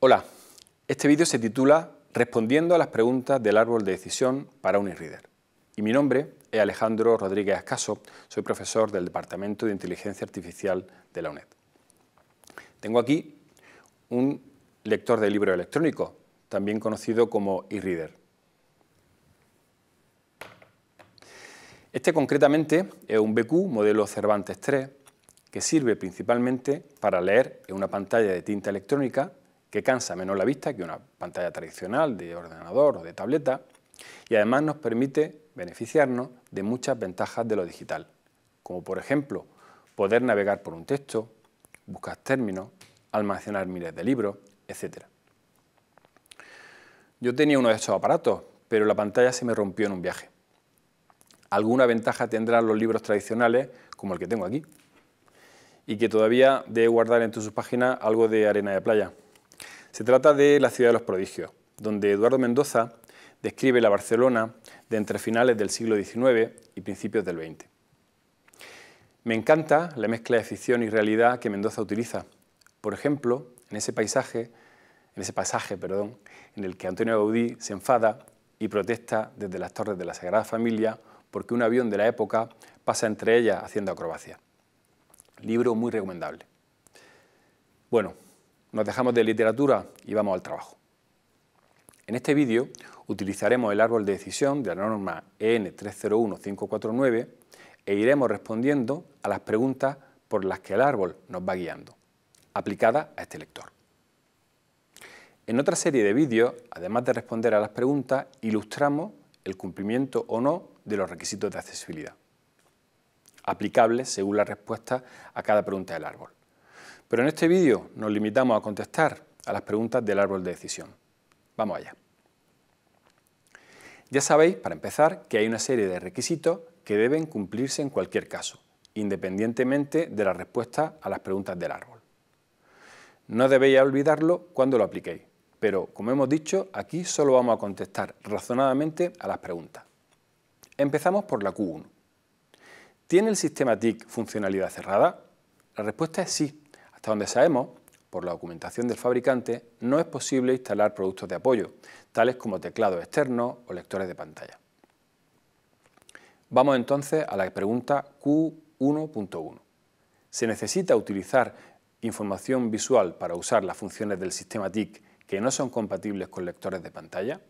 Hola, este vídeo se titula Respondiendo a las preguntas del árbol de decisión para un e-reader. Y mi nombre es Alejandro Rodríguez Ascaso, soy profesor del Departamento de Inteligencia Artificial de la UNED. Tengo aquí un lector de libro electrónico, también conocido como e-reader. Este concretamente es un BQ modelo Cervantes 3 que sirve principalmente para leer en una pantalla de tinta electrónica que cansa menos la vista que una pantalla tradicional de ordenador o de tableta y además nos permite beneficiarnos de muchas ventajas de lo digital, como por ejemplo poder navegar por un texto, buscar términos, almacenar miles de libros, etc. Yo tenía uno de estos aparatos, pero la pantalla se me rompió en un viaje alguna ventaja tendrán los libros tradicionales, como el que tengo aquí, y que todavía debe guardar entre sus páginas algo de arena de playa. Se trata de La ciudad de los prodigios, donde Eduardo Mendoza describe la Barcelona de entre finales del siglo XIX y principios del XX. Me encanta la mezcla de ficción y realidad que Mendoza utiliza. Por ejemplo, en ese paisaje, en ese pasaje, perdón, en el que Antonio Gaudí se enfada y protesta desde las torres de la Sagrada Familia porque un avión de la época pasa entre ellas haciendo acrobacia. Libro muy recomendable. Bueno, nos dejamos de literatura y vamos al trabajo. En este vídeo utilizaremos el árbol de decisión de la norma EN 301549 e iremos respondiendo a las preguntas por las que el árbol nos va guiando, aplicada a este lector. En otra serie de vídeos, además de responder a las preguntas, ilustramos el cumplimiento o no de los requisitos de accesibilidad, aplicables según la respuesta a cada pregunta del árbol. Pero en este vídeo nos limitamos a contestar a las preguntas del árbol de decisión. Vamos allá. Ya sabéis, para empezar, que hay una serie de requisitos que deben cumplirse en cualquier caso, independientemente de la respuesta a las preguntas del árbol. No debéis olvidarlo cuando lo apliquéis, pero como hemos dicho, aquí solo vamos a contestar razonadamente a las preguntas. Empezamos por la Q1. ¿Tiene el sistema TIC funcionalidad cerrada? La respuesta es sí. Hasta donde sabemos, por la documentación del fabricante, no es posible instalar productos de apoyo, tales como teclados externos o lectores de pantalla. Vamos entonces a la pregunta Q1.1. ¿Se necesita utilizar información visual para usar las funciones del sistema TIC que no son compatibles con lectores de pantalla?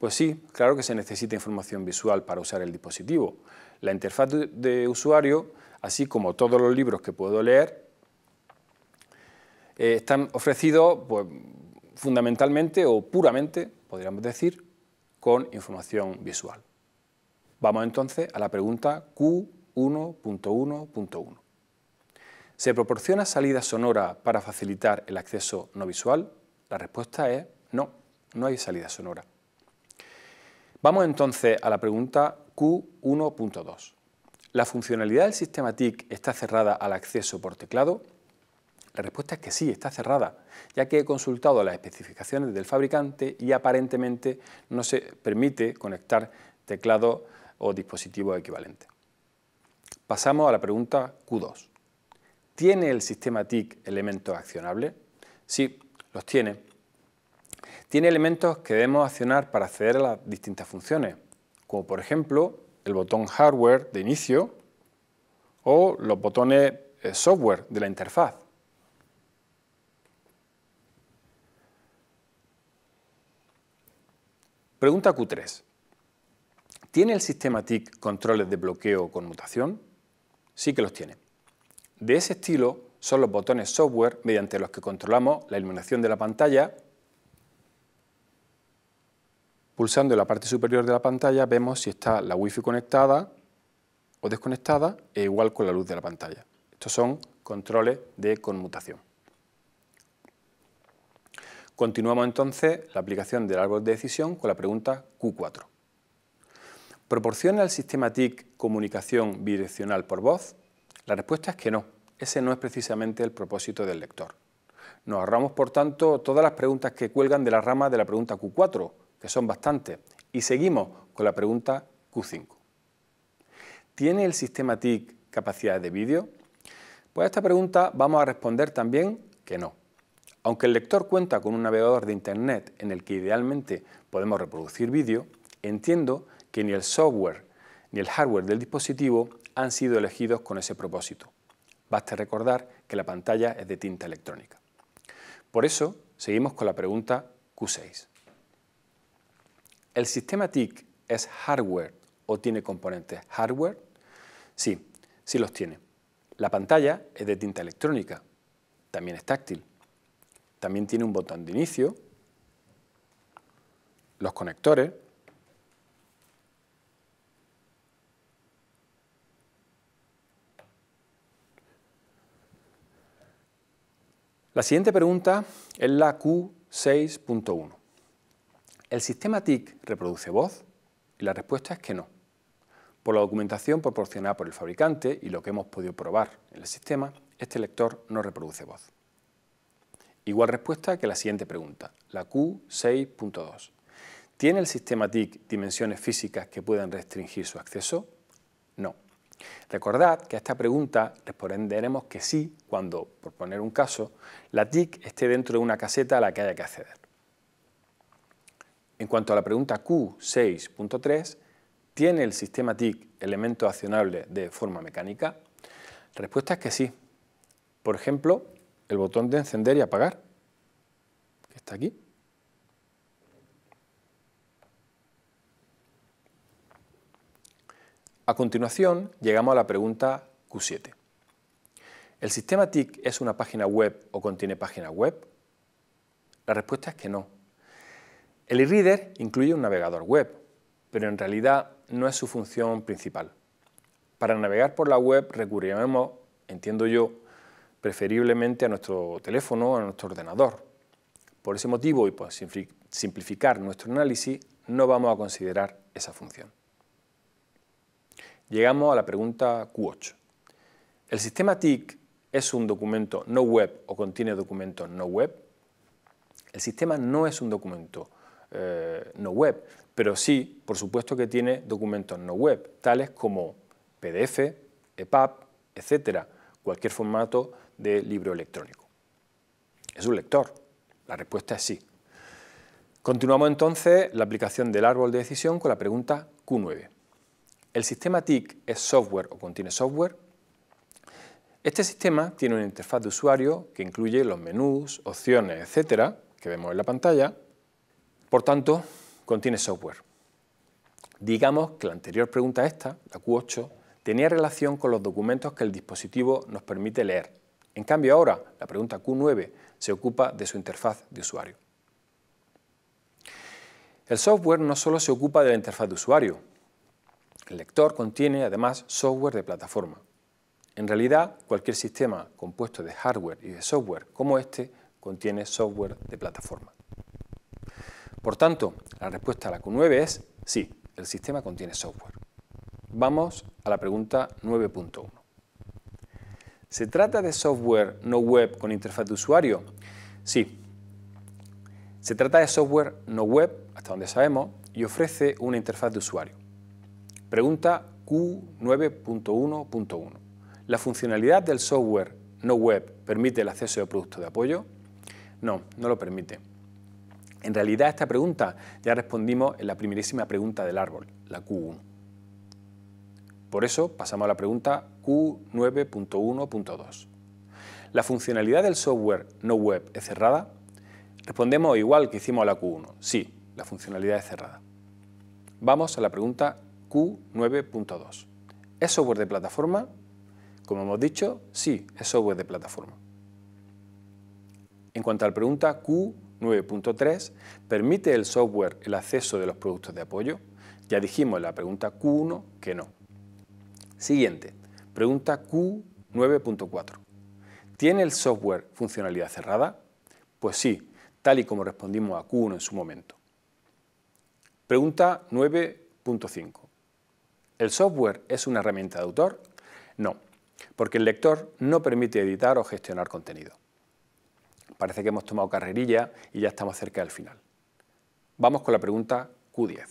Pues sí, claro que se necesita información visual para usar el dispositivo. La interfaz de usuario, así como todos los libros que puedo leer, eh, están ofrecidos pues, fundamentalmente o puramente, podríamos decir, con información visual. Vamos entonces a la pregunta Q1.1.1. ¿Se proporciona salida sonora para facilitar el acceso no visual? La respuesta es no, no hay salida sonora. Vamos entonces a la pregunta Q1.2. ¿La funcionalidad del sistema TIC está cerrada al acceso por teclado? La respuesta es que sí, está cerrada, ya que he consultado las especificaciones del fabricante y aparentemente no se permite conectar teclado o dispositivo equivalente. Pasamos a la pregunta Q2. ¿Tiene el sistema TIC elementos accionables? Sí, los tiene, tiene elementos que debemos accionar para acceder a las distintas funciones, como por ejemplo el botón hardware de inicio o los botones eh, software de la interfaz. Pregunta Q3. ¿Tiene el sistema TIC controles de bloqueo con conmutación? Sí que los tiene. De ese estilo son los botones software mediante los que controlamos la iluminación de la pantalla Pulsando en la parte superior de la pantalla vemos si está la Wi-Fi conectada o desconectada e igual con la luz de la pantalla. Estos son controles de conmutación. Continuamos entonces la aplicación del árbol de decisión con la pregunta Q4. ¿Proporciona el sistema TIC comunicación bidireccional por voz? La respuesta es que no, ese no es precisamente el propósito del lector. Nos ahorramos, por tanto, todas las preguntas que cuelgan de la rama de la pregunta Q4, que son bastantes. Y seguimos con la pregunta Q5. ¿Tiene el sistema TIC capacidades de vídeo? Pues a esta pregunta vamos a responder también que no. Aunque el lector cuenta con un navegador de Internet en el que idealmente podemos reproducir vídeo, entiendo que ni el software ni el hardware del dispositivo han sido elegidos con ese propósito. Basta recordar que la pantalla es de tinta electrónica. Por eso, seguimos con la pregunta Q6. ¿El sistema TIC es hardware o tiene componentes hardware? Sí, sí los tiene. La pantalla es de tinta electrónica, también es táctil. También tiene un botón de inicio, los conectores, La siguiente pregunta es la Q6.1. ¿El sistema TIC reproduce voz? Y la respuesta es que no. Por la documentación proporcionada por el fabricante y lo que hemos podido probar en el sistema, este lector no reproduce voz. Igual respuesta que la siguiente pregunta, la Q6.2. ¿Tiene el sistema TIC dimensiones físicas que puedan restringir su acceso? No. Recordad que a esta pregunta responderemos que sí cuando, por poner un caso, la TIC esté dentro de una caseta a la que haya que acceder. En cuanto a la pregunta Q6.3, ¿tiene el sistema TIC elementos accionable de forma mecánica? respuesta es que sí. Por ejemplo, el botón de encender y apagar, que está aquí. A continuación, llegamos a la pregunta Q7. ¿El sistema TIC es una página web o contiene página web? La respuesta es que no el e-reader incluye un navegador web, pero en realidad no es su función principal. Para navegar por la web recurriremos, entiendo yo, preferiblemente a nuestro teléfono o a nuestro ordenador. Por ese motivo y por simplificar nuestro análisis, no vamos a considerar esa función. Llegamos a la pregunta Q8. ¿El sistema TIC es un documento no web o contiene documentos no web? El sistema no es un documento eh, no web, pero sí, por supuesto que tiene documentos no web, tales como PDF, EPUB, etcétera, cualquier formato de libro electrónico. ¿Es un lector? La respuesta es sí. Continuamos entonces la aplicación del árbol de decisión con la pregunta Q9. ¿El sistema TIC es software o contiene software? Este sistema tiene una interfaz de usuario que incluye los menús, opciones, etcétera, que vemos en la pantalla, por tanto, contiene software. Digamos que la anterior pregunta esta, la Q8, tenía relación con los documentos que el dispositivo nos permite leer. En cambio ahora, la pregunta Q9 se ocupa de su interfaz de usuario. El software no solo se ocupa de la interfaz de usuario, el lector contiene además software de plataforma. En realidad, cualquier sistema compuesto de hardware y de software como este contiene software de plataforma. Por tanto, la respuesta a la Q9 es sí, el sistema contiene software. Vamos a la pregunta 9.1. ¿Se trata de software no web con interfaz de usuario? Sí. Se trata de software no web, hasta donde sabemos, y ofrece una interfaz de usuario. Pregunta Q9.1.1. ¿La funcionalidad del software no web permite el acceso de productos de apoyo? No, no lo permite. En realidad esta pregunta ya respondimos en la primerísima pregunta del árbol, la Q1. Por eso pasamos a la pregunta Q9.1.2. La funcionalidad del software no web es cerrada. Respondemos igual que hicimos a la Q1. Sí, la funcionalidad es cerrada. Vamos a la pregunta Q9.2. ¿Es software de plataforma? Como hemos dicho, sí, es software de plataforma. En cuanto a la pregunta Q 9.3 permite el software el acceso de los productos de apoyo. Ya dijimos en la pregunta Q1 que no. Siguiente, pregunta Q9.4. ¿Tiene el software funcionalidad cerrada? Pues sí, tal y como respondimos a Q1 en su momento. Pregunta 9.5. ¿El software es una herramienta de autor? No, porque el lector no permite editar o gestionar contenido. Parece que hemos tomado carrerilla y ya estamos cerca del final. Vamos con la pregunta Q10.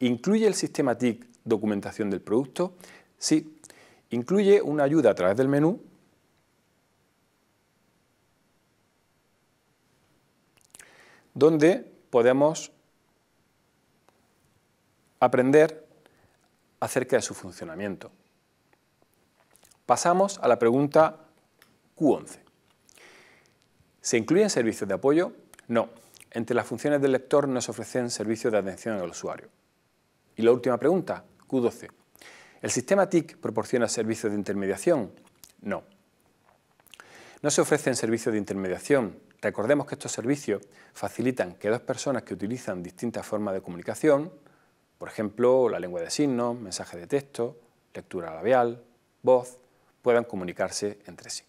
¿Incluye el sistema TIC documentación del producto? Sí, incluye una ayuda a través del menú donde podemos aprender acerca de su funcionamiento. Pasamos a la pregunta Q11. ¿Se incluyen servicios de apoyo? No. Entre las funciones del lector no se ofrecen servicios de atención al usuario. Y la última pregunta, Q12. ¿El sistema TIC proporciona servicios de intermediación? No. No se ofrecen servicios de intermediación. Recordemos que estos servicios facilitan que dos personas que utilizan distintas formas de comunicación, por ejemplo, la lengua de signos, mensaje de texto, lectura labial, voz, puedan comunicarse entre sí.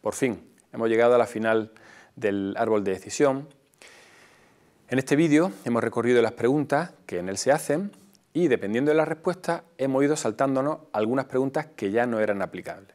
Por fin, Hemos llegado a la final del árbol de decisión. En este vídeo hemos recorrido las preguntas que en él se hacen y dependiendo de las respuestas hemos ido saltándonos algunas preguntas que ya no eran aplicables.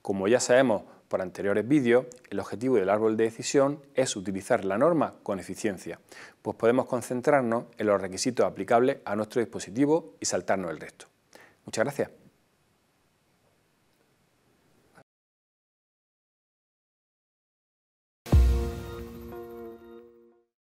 Como ya sabemos por anteriores vídeos, el objetivo del árbol de decisión es utilizar la norma con eficiencia, pues podemos concentrarnos en los requisitos aplicables a nuestro dispositivo y saltarnos el resto. Muchas gracias.